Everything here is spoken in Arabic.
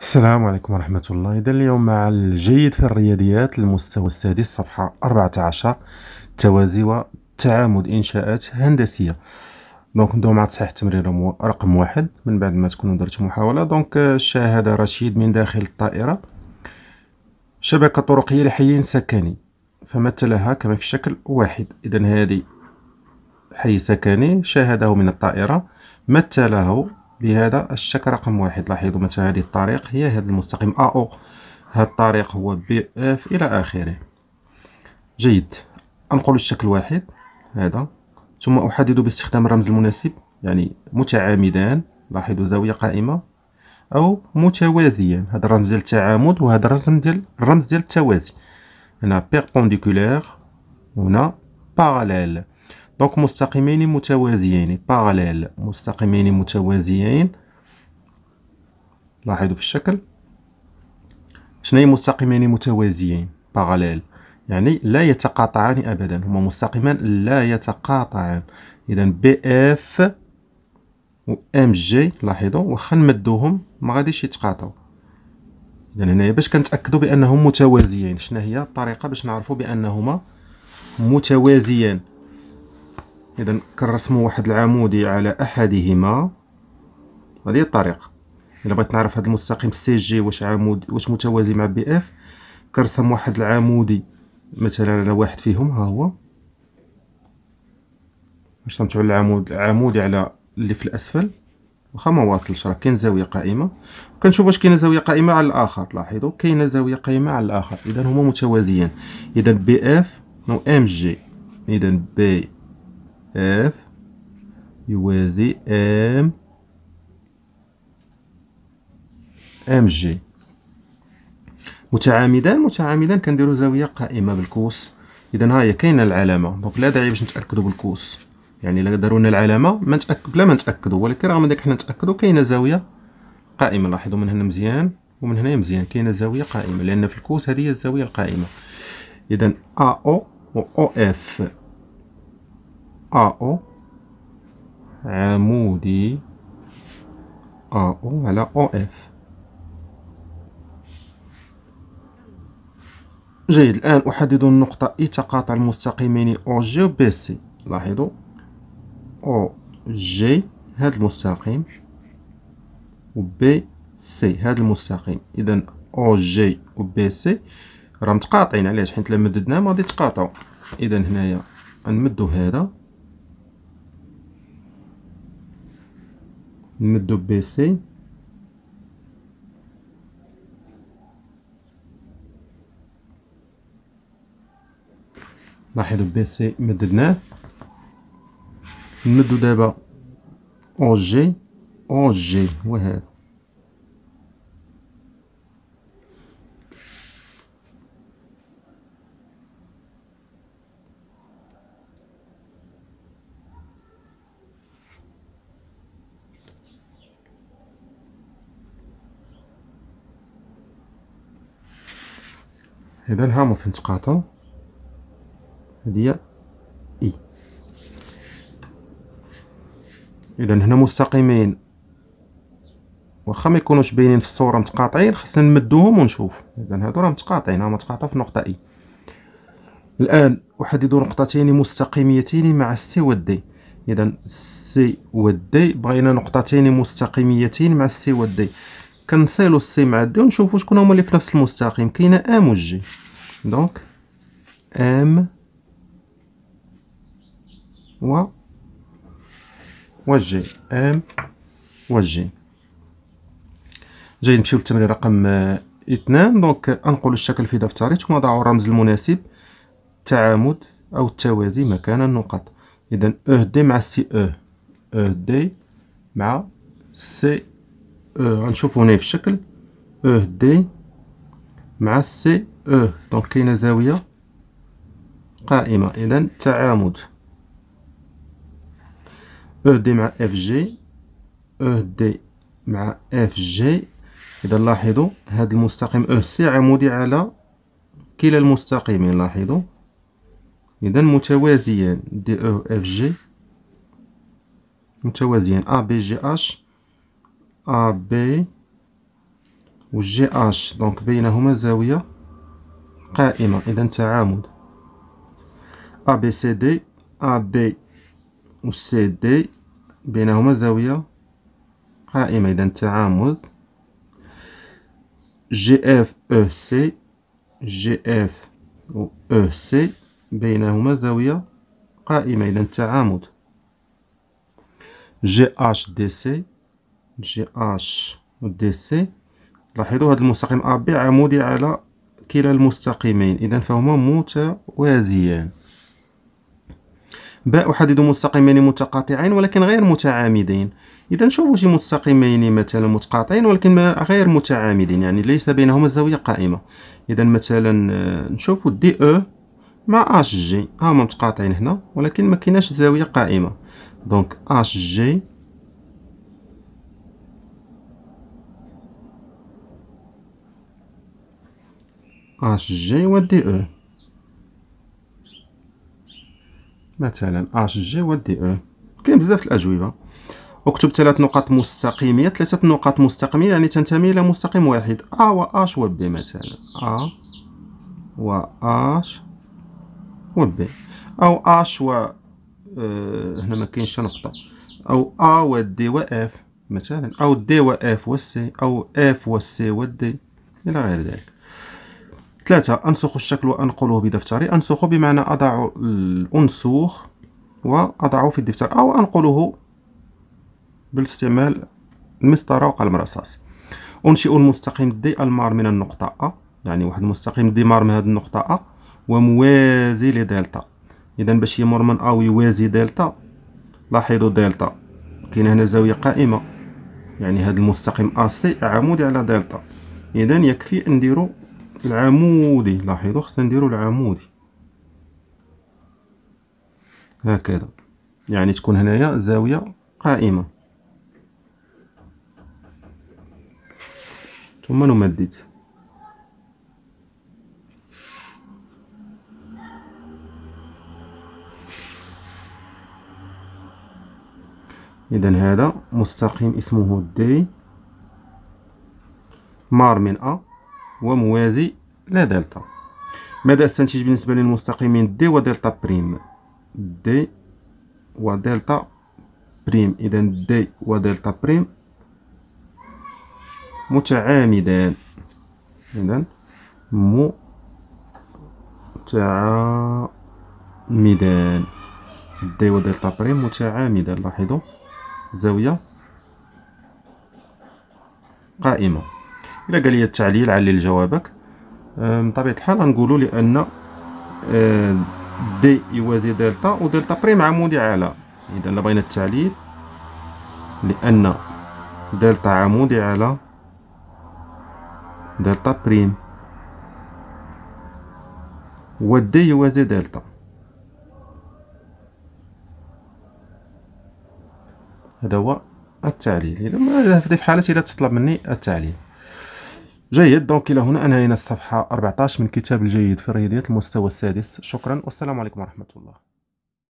السلام عليكم ورحمة الله إذا اليوم مع الجيد في الرياضيات المستوى السادس صفحة 14 توازي وتعامد إنشاءات هندسية دونك نبداو مع تصحيح التمرير رقم واحد من بعد ما تكونوا درتو محاولة دونك شاهد رشيد من داخل الطائرة شبكة طرقية لحي سكني فمثلها كما في الشكل واحد إذا هذه حي سكني شاهده من الطائرة مثله بهذا الشكل رقم واحد لاحظوا مثلا هذه الطريق هي هذا المستقيم أ آه، أو هذا الطريق هو بي اف إلى آخره جيد أنقل الشكل واحد هذا ثم أحدد باستخدام الرمز المناسب يعني متعامدان لاحظوا زاوية قائمة أو متوازيان هذا الرمز ديال التعامد وهذا الرمز ديال الرمز ديال التوازي هنا بيربونديكولير هنا باراليل دونك مستقيمين متوازيين باراليل مستقيمين متوازيين لاحظوا في الشكل شنو هي مستقيمين متوازيين باراليل يعني لا يتقاطعان ابدا هما مستقيمان لا يتقاطعان اذا بي اف و ام جي لاحظوا واخا نمدوهم ما غاديش يتقاطعوا اذا هنايا باش كنتاكدوا بانهم متوازيين شنو هي الطريقه باش نعرفوا بانهما متوازيان اذا كنرسموا واحد العمودي على احدهما هذه الطريقه الا بغيت نعرف هذا المستقيم سي جي واش عمود واش متوازي مع بي اف كنرسم واحد العمودي مثلا على واحد فيهم ها هو رسمتو على العمود العمودي على اللي في الاسفل واخا ما واصلش راه كاين زاويه قائمه وكنشوف واش كاينه زاويه قائمه على الاخر لاحظوا كاينه زاويه قائمه على الاخر اذا هما متوازيان اذا بي اف و ام جي اذا بي اف يوازي ام جي متعامدان متعامدان كنديرو زاوية قائمة بالكوس إذا ها هي كاينة العلامة دونك لا داعي باش نتأكدو بالكوس يعني إلا داروا لنا العلامة ما نتأكد بلا ما نتأكدو ولكن رغم داك حنا نتأكدو كاينة زاوية قائمة لاحظوا من هنا مزيان ومن هنا مزيان كاينة زاوية قائمة لأن في الكوس هذه هي الزاوية القائمة إذا أ أو و أو إف أو آه. عمودي أو آه. على أو آه. إف جيد الآن أحدد النقطة إي تقاطع المستقيمين أو جي و بي سي لاحظوا أو جي هذا المستقيم و بي سي هذا المستقيم إذا أو جي و بي سي راه متقاطعين علاش حيت لما مددناهم غادي يتقاطعوا إذا هنايا نمدو هذا نمدو بي سي لاحظوا بي سي مددناه نمدو دابا او جي او جي هو هذا الهامو فين هادي هذه اي e. اذا هنا مستقيمين واخا ما يكونوش باينين في الصوره متقاطعين خصنا نمدوهم ونشوف اذا هادو راه متقاطعين هما متقاطع في نقطه اي e. الان احدد نقطتين مستقيميتين مع السي والدي اذا السي والدي بغينا نقطتين مستقيميتين مع السي والدي كنصيلو السي مع دي ونشوفو شكون هما اللي في نفس المستقيم كاينه ام جي دونك ام و جي ام جي جاي نمشيو للتمرين رقم آه، اثنان دونك انقلوا الشكل في دفتري ثم ضعوا الرمز المناسب التعامد او التوازي مكان النقط اذا اه دي مع سي اه اه دي مع سي أه، غنشوفو هنا في الشكل او أه، دي مع سي او أه، دونك كاينه زاويه قائمه اذا تعامد او دي مع اف جي او دي مع اف جي اذا لاحظوا هذا المستقيم او سي عمودي على كلا المستقيمين لاحظوا اذا متوازيان دي او اف جي متوازيان ا بي جي اش أ بي و جي اش دونك بينهما زاوية قائمة إذا تعامد أ بي سي دي أ بي و سي دي بينهما زاوية قائمة إذا تعامد جي اف GF سي جي اف و EC سي بينهما زاوية قائمة إذا تعامد جي اش دي سي جي اش دي سي لاحظوا هذا المستقيم ا آه، بي عمودي على كلا المستقيمين اذا فهما متوازيان باء أحدد مستقيمين متقاطعين ولكن غير متعامدين إذا شوفوا شي مستقيمين مثلا متقاطعين ولكن ما غير متعامدين يعني ليس بينهما زاوية قائمة إذا مثلا آه، نشوفوا دي أو مع اش جي هما آه، متقاطعين هنا ولكن ما كايناش زاوية قائمة دونك اش جي اش جي دي او مثلا اش جي دي او كاين بزاف الاجوبه اكتب ثلاث نقاط مستقيميه ثلاثه نقاط مستقيميه يعني تنتمي الى مستقيم واحد ا و بي مثلا ا و بي او اش و أه هنا ما كاينش نقطه او ا و اف مثلا او دي و سي او اف و دي الى غير ذلك ثلاثة أنسخ الشكل وأنقله بدفتري أنسخ بمعنى أضع الأنسوخ وأضعه في الدفتر أو أنقله باستعمال المسطرة وقلم رصاص أنشئ المستقيم دي المار من النقطة أ يعني واحد المستقيم مار من هذه النقطة أ وموازي لدلتا إذا باش يمر من أ ويوازي دلتا لاحظوا دلتا كاين هنا زاوية قائمة يعني هذا المستقيم أ سي عمودي على دلتا إذا يكفي نديرو العمودي لاحظوا خصنا نديرو العمودي هكذا يعني تكون هنايا زاوية قائمة ثم نمدد إذا هذا مستقيم اسمه دي مار من أ وموازي لا دلتا ماذا استنتج بالنسبة للمستقيمين دي ودلتا بريم دي ودلتا بريم إذا دي ودلتا بريم متعامدان إذا متعامدان دي ودلتا بريم متعامدان لاحظوا زاوية قائمة الا قال لي التعليل علل جوابك من طبيعه الحال غنقولوا لان دي يوازي دلتا ودلتا بريم عمودي على اذا لا بغينا التعليل لان دلتا عمودي على دلتا بريم ودي يوازي دلتا هذا هو التعليل اذا في حاله الا تطلب مني التعليل جيد دونك الى هنا انهينا الصفحه 14 من كتاب الجيد في رياضيات المستوى السادس شكرا والسلام عليكم ورحمه الله